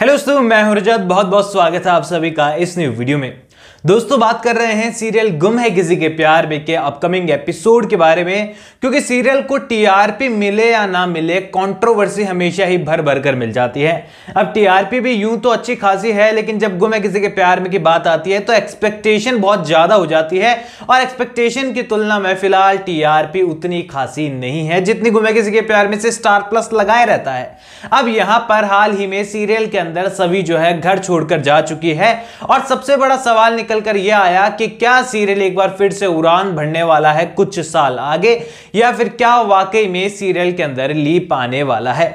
hello दोस्तों मैं हूं रजत बहुत बहुत स्वागत है आप सभी का इस न्यू वीडियो में दोस्तों बात कर रहे हैं सीरियल गुम है किसी के प्यार में के अपकमिंग एपिसोड के बारे में क्योंकि सीरियल को टीआरपी मिले या ना मिले कंट्रोवर्सी हमेशा ही भर भर कर मिल जाती है अब टीआरपी भी यूं तो अच्छी खासी है लेकिन जब गुम है किसी के प्यार में की बात आती है तो एक्सपेक्टेशन बहुत ज़्यादा हो जाती है और एक्सपेक्टेशन की तुलना में फिलहाल टीआरपी उतनी खासी नहीं है जितनी गुम है किसी के प्यार में से स्टार प्लस लगाए रहता है अब यहां पर हाल ही में सीरियल के अंदर सभी जो है घर छोड़कर जा चुकी है और सबसे बड़ा सवाल निकल कर यह आया कि क्या सीरियल एक बार फिर से उड़ान भरने वाला है कुछ साल आगे या फिर क्या वाकई में सीरियल के अंदर ली पाने वाला है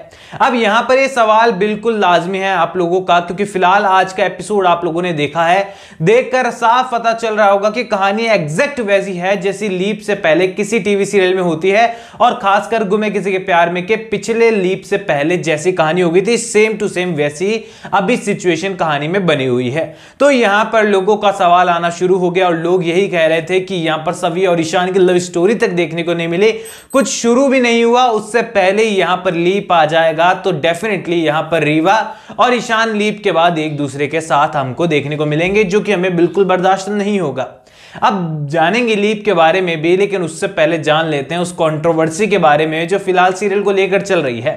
अब यहां पर ये सवाल बिल्कुल लाजमी है आप लोगों का क्योंकि फिलहाल आज का एपिसोड आप लोगों ने देखा है देखकर साफ पता चल रहा होगा कि कहानी एग्जैक्ट वैसी है जैसी लीप से पहले किसी टीवी सीरियल में होती है और खासकर गुमे किसी के प्यार में के पिछले लीप से पहले जैसी कहानी होगी थी सेम टू सेम वैसी अभी सिचुएशन कहानी में बनी हुई है तो यहां पर लोगों का सवाल आना शुरू हो गया और लोग यही कह रहे थे कि यहां पर सभी और ईशान की लव स्टोरी तक देखने को नहीं मिले कुछ शुरू भी नहीं हुआ उससे पहले यहां पर लीप आ जाएगा तो डेफिनेटली यहां पर रीवा और ईशान लीप के बाद एक दूसरे के साथ हमको देखने को मिलेंगे जो कि हमें बिल्कुल बर्दाश्त नहीं होगा अब जानेंगे लीप के बारे में भी लेकिन उससे पहले जान लेते हैं उस कॉन्ट्रोवर्सी के बारे में जो फिलहाल सीरियल को लेकर चल रही है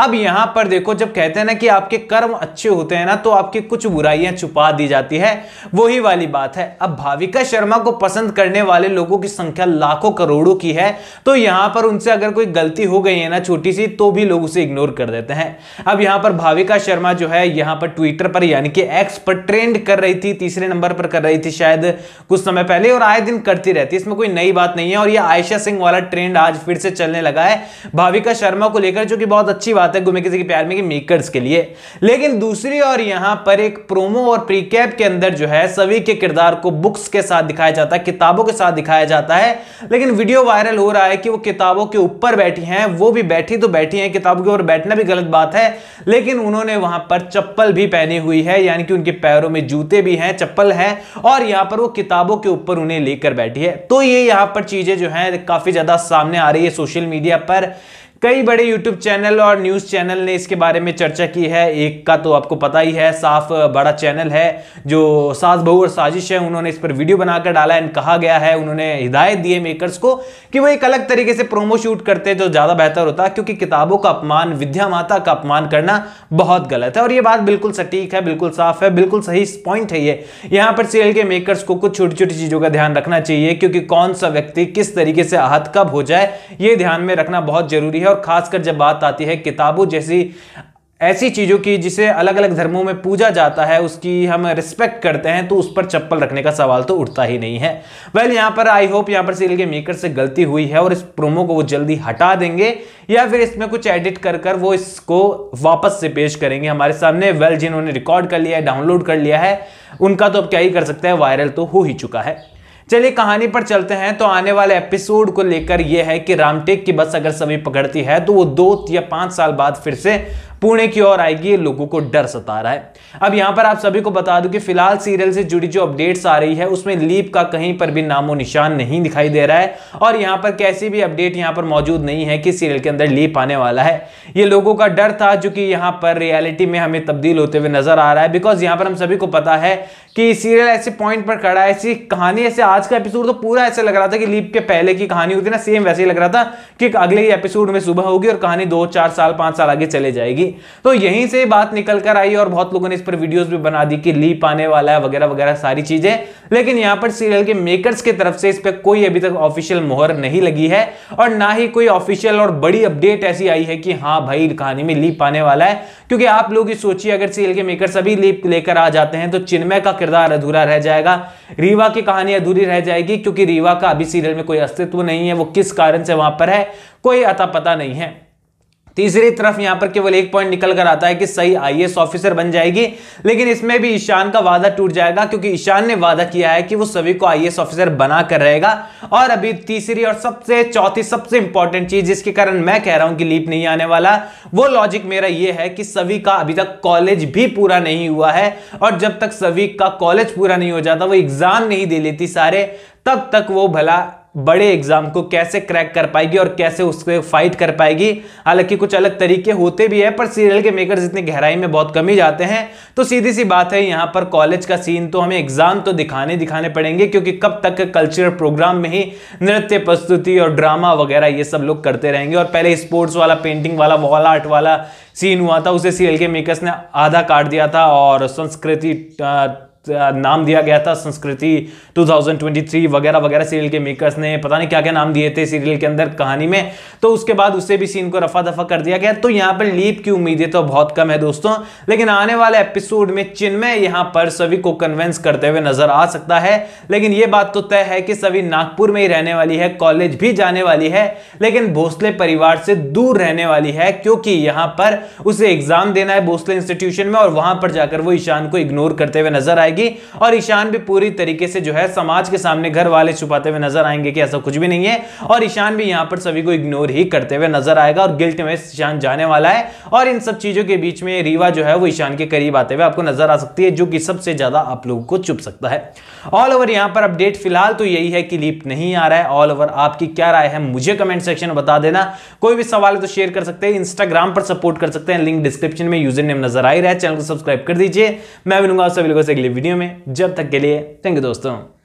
अब यहां पर देखो जब कहते हैं ना कि आपके कर्म अच्छे होते हैं ना तो आपकी कुछ बुराइयां छुपा दी जाती है वही वाली बात है अब भाविका शर्मा को पसंद करने वाले लोगों की संख्या लाखों करोड़ों की है तो यहां पर उनसे अगर कोई गलती हो गई है ना छोटी सी तो भी लोग उसे इग्नोर कर देते हैं अब यहां पर भाविका शर्मा जो है यहां पर ट्विटर पर यानी कि एक्स पर ट्रेंड कर रही थी तीसरे नंबर पर कर रही थी शायद कुछ समय पहले पहले और आए दिन करती रहती है इसमें कोई नई बात नहीं है और ये आयशा सिंह वाला ट्रेंड आज फिर से चलने लगा है भाविका शर्मा को लेकर जो कि बहुत अच्छी बात है गुमे किसी के प्यार में कि मेकर्स के लिए लेकिन दूसरी और यहां पर एक प्रोमो और प्रीकैप के अंदर जो है सभी के किरदार को बुक्स के साथ दिखाया जाता है किताबों के साथ दिखाया जाता है लेकिन वीडियो वायरल हो रहा है कि वो किताबों के ऊपर बैठी है वो भी बैठी तो बैठी है किताबों के ऊपर बैठना भी गलत बात है लेकिन उन्होंने वहां पर चप्पल भी पहनी हुई है यानी कि उनके पैरों में जूते भी हैं चप्पल है और यहां पर वो किताबों के ऊपर ऊपर उन्हें लेकर बैठी है तो ये यहां पर चीज़ें जो हैं काफ़ी ज़्यादा सामने आ रही है सोशल मीडिया पर कई बड़े यूट्यूब चैनल और न्यूज़ चैनल ने इसके बारे में चर्चा की है एक का तो आपको पता ही है साफ बड़ा चैनल है जो सास बहू और साजिश है उन्होंने इस पर वीडियो बनाकर डाला एंड कहा गया है उन्होंने हिदायत दी है मेकर्स को कि वो एक अलग तरीके से प्रोमो शूट करते जो ज़्यादा बेहतर होता क्योंकि किताबों का अपमान विद्या माता का अपमान करना बहुत गलत है और ये बात बिल्कुल सटीक है बिल्कुल साफ है बिल्कुल सही पॉइंट है ये यहाँ पर सीरियल के मेकर्स को कुछ छोटी छोटी चीज़ों का ध्यान रखना चाहिए क्योंकि कौन सा व्यक्ति किस तरीके से आहत कब हो जाए ये ध्यान में रखना बहुत जरूरी है और खासकर जब बात आती है किताबों जैसी ऐसी चीज़ों की जिसे अलग अलग धर्मों में पूजा जाता है उसकी हम रिस्पेक्ट करते हैं तो उस पर चप्पल रखने का सवाल तो उठता ही नहीं है वेल well, यहाँ पर आई होप यहाँ पर सीरियल के मेकर से गलती हुई है और इस प्रोमो को वो जल्दी हटा देंगे या फिर इसमें कुछ एडिट कर कर वो इसको वापस से पेश करेंगे हमारे सामने वेल well, जिन्होंने रिकॉर्ड कर लिया है डाउनलोड कर लिया है उनका तो अब क्या ही कर सकते हैं वायरल तो हो ही चुका है चलिए कहानी पर चलते हैं तो आने वाले एपिसोड को लेकर यह है कि रामटेक की बस अगर सभी पकड़ती है तो वो दो या पांच साल बाद फिर से पुणे की ओर आएगी लोगों को डर सता रहा है अब यहां पर आप सभी को बता दूं कि फिलहाल सीरियल से जुड़ी जो अपडेट्स आ रही है उसमें लीप का कहीं पर भी नामो निशान नहीं दिखाई दे रहा है और यहाँ पर कैसी भी अपडेट यहाँ पर मौजूद नहीं है कि सीरियल के अंदर लीप आने वाला है ये लोगों का डर था जो कि यहां पर रियलिटी में हमें तब्दील होते हुए नजर आ रहा है बिकॉज यहां पर हम सभी को पता है कि सीरियल ऐसे पॉइंट पर खड़ा है ऐसी कहानी ऐसे आज का एपिसोड तो पूरा ऐसे लग रहा था कि लीप के पहले की कहानी होती ना सेम वैसे ही लग रहा था कि अगले एपिसोड में सुबह होगी और कहानी दो चार साल पांच साल आगे चले जाएगी तो यहीं से बात निकल कर आई और बहुत लोगों ने इस पर वीडियोस भी बना दी कि लीप आने वाला है वगैरह वगैरह सारी चीजें लेकिन यहां पर सीरियल के मेकर्स की तरफ से इस पर कोई अभी तक ऑफिशियल मोहर नहीं लगी है और ना ही कोई ऑफिशियल और बड़ी अपडेट ऐसी आई है कि हाँ भाई कहानी में लीप आने वाला है क्योंकि आप लोग ही सोचिए अगर सीरियल के मेकर सभी लीप लेकर आ जाते हैं तो चिन्मय का किरदार अधूरा रह जाएगा रीवा की कहानी अधूरी रह जाएगी क्योंकि रीवा का अभी सीरियल में कोई अस्तित्व नहीं है वो किस कारण से वहां पर है कोई अता पता नहीं है तीसरी तरफ यहां पर केवल एक पॉइंट निकल कर आता है कि सही आईएएस ऑफिसर बन जाएगी लेकिन इसमें भी ईशान का वादा टूट जाएगा क्योंकि ईशान ने वादा किया है कि वो सभी को आईएएस ऑफिसर बना कर रहेगा और अभी तीसरी और सबसे चौथी सबसे इंपॉर्टेंट चीज जिसके कारण मैं कह रहा हूं कि लीप नहीं आने वाला वो लॉजिक मेरा यह है कि सभी का अभी तक कॉलेज भी पूरा नहीं हुआ है और जब तक सभी का कॉलेज पूरा नहीं हो जाता वो एग्जाम नहीं दे लेती सारे तब तक वो भला बड़े एग्जाम को कैसे क्रैक कर पाएगी और कैसे उससे फाइट कर पाएगी हालांकि कुछ अलग तरीके होते भी है पर सीरियल के मेकर्स इतनी गहराई में बहुत कमी जाते हैं तो सीधी सी बात है यहाँ पर कॉलेज का सीन तो हमें एग्जाम तो दिखाने दिखाने पड़ेंगे क्योंकि कब तक कल्चरल प्रोग्राम में ही नृत्य प्रस्तुति और ड्रामा वगैरह ये सब लोग करते रहेंगे और पहले स्पोर्ट्स वाला पेंटिंग वाला वॉल आर्ट वाला सीन हुआ था उसे सीरियल के मेकर्स ने आधा काट दिया था और संस्कृति नाम दिया गया था संस्कृति 2023 वगैरह वगैरह सीरियल के मेकर्स ने पता नहीं क्या क्या नाम दिए थे सीरियल के अंदर कहानी में तो उसके बाद उससे भी सीन को रफा दफा कर दिया गया तो यहाँ पर लीप की उम्मीदें तो बहुत कम है दोस्तों लेकिन आने वाले एपिसोड में चिन्मय यहाँ पर सभी को कन्वेंस करते हुए नजर आ सकता है लेकिन ये बात तो तय है कि सभी नागपुर में ही रहने वाली है कॉलेज भी जाने वाली है लेकिन भोसले परिवार से दूर रहने वाली है क्योंकि यहाँ पर उसे एग्जाम देना है भोसले इंस्टीट्यूशन में और वहां पर जाकर वो ईशान को इग्नोर करते हुए नजर आए जाएगी और ईशान भी पूरी तरीके से जो है समाज के सामने घर वाले छुपाते हुए नजर आएंगे कि ऐसा कुछ भी नहीं है और ईशान भी यहां पर सभी को इग्नोर ही करते हुए नजर आएगा और गिल्ट में ईशान जाने वाला है और इन सब चीजों के बीच में रीवा जो है वो ईशान के करीब आते हुए आपको नजर आ सकती है जो कि सबसे ज्यादा आप लोगों को चुप सकता है ऑल ओवर यहां पर अपडेट फिलहाल तो यही है कि लीप नहीं आ रहा है ऑल ओवर आपकी क्या राय है मुझे कमेंट सेक्शन में बता देना कोई भी सवाल है तो शेयर कर सकते हैं इंस्टाग्राम पर सपोर्ट कर सकते हैं लिंक डिस्क्रिप्शन में यूजर नेम नजर आई रहा है चैनल को सब्सक्राइब कर दीजिए मैं मिलूंगा सभी लोगों से अगली वीडियो में जब तक के लिए थैंक यू दोस्तों